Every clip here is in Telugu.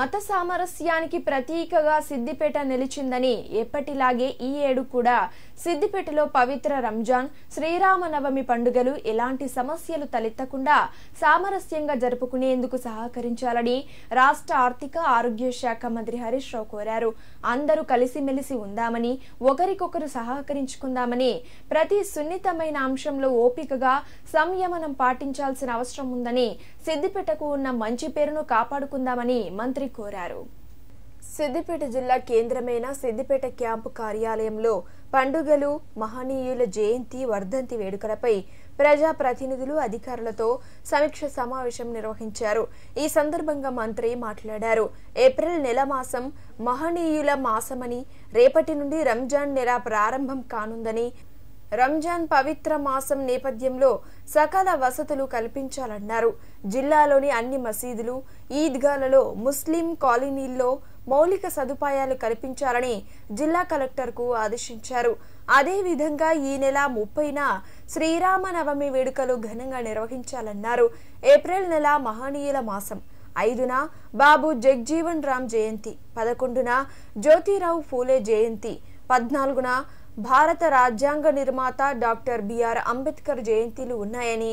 మత సామరస్యానికి ప్రతీకగా సిద్దిపేట నిలిచిందని ఎప్పటిలాగే ఈ ఏడు కూడా సిద్దిపేటలో పవిత్ర రంజాన్ శ్రీరామనవమి పండుగలు ఎలాంటి సమస్యలు తలెత్తకుండా సామరస్యంగా జరుపుకునేందుకు సహకరించాలని రాష్ట్ర ఆర్థిక ఆరోగ్య శాఖ మంత్రి హరీష్ రావు కోరారు అందరూ కలిసిమెలిసి ఉందామని ఒకరికొకరు సహకరించుకుందామని ప్రతి సున్నితమైన అంశంలో ఓపికగా సంయమనం పాటించాల్సిన అవసరం ఉందని సిద్దిపేటకు ఉన్న మంచి పేరును కాపాడుకుందామని మంత్రి కోరారు సిద్దిపేట జిల్లా కేంద్రమైన సిద్దిపేట క్యాంపు కార్యాలయంలో పండుగలు మహనీయుల జయంతి వర్ధంతి వేడుకలపై ప్రజా ప్రతినిధులు అధికారులతో సమీక్ష సమావేశం నిర్వహించారు ఈ సందర్భంగా మంత్రి మాట్లాడారు ఏప్రిల్ నెల మాసం మహనీయుల మాసమని రేపటి నుండి రంజాన్ నెల ప్రారంభం కానుందని రంజాన్ పవిత్ర మాసం నేపథ్యంలో సకల వసతులు కల్పించాలన్నారు జిల్లాలోని అన్ని మసీదులు ఈద్గాలలో ముస్లిం కాలనీల్లో మౌలిక సదుపాయాలు కల్పించాలని జిల్లా కలెక్టర్కు ఆదేశించారు అదేవిధంగా ఈ నెల ముప్పైన శ్రీరామనవమి వేడుకలు ఘనంగా నిర్వహించాలన్నారు ఏప్రిల్ నెల మహనీయుల మాసం ఐదున బాబు జగ్జీవన్ రామ్ జయంతి పదకొండున జ్యోతిరావు ఫూలే జయంతి పద్నాలుగున భారత రాజ్యాంగ నిర్మాత డాక్టర్ బిఆర్ అంబేద్కర్ జయంతిలు ఉన్నాయని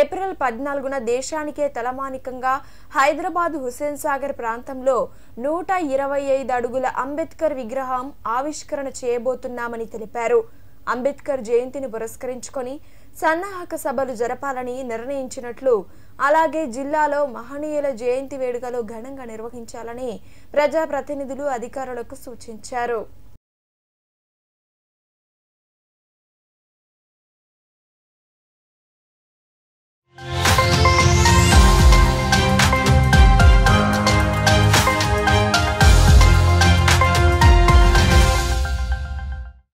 ఏప్రిల్ పద్నాలుగున దేశానికే తలమానికంగా హైదరాబాద్ హుస్సేన్ సాగర్ ప్రాంతంలో నూట ఇరవై ఐదు అడుగుల అంబేద్కర్ విగ్రహం ఆవిష్కరణ చేయబోతున్నామని తెలిపారు అంబేద్కర్ జయంతిని పురస్కరించుకొని సన్నాహక సభలు జరపాలని నిర్ణయించినట్లు అలాగే జిల్లాలో మహనీయుల జయంతి వేడుకలు ఘనంగా నిర్వహించాలని ప్రజాప్రతినిధులు అధికారులకు సూచించారు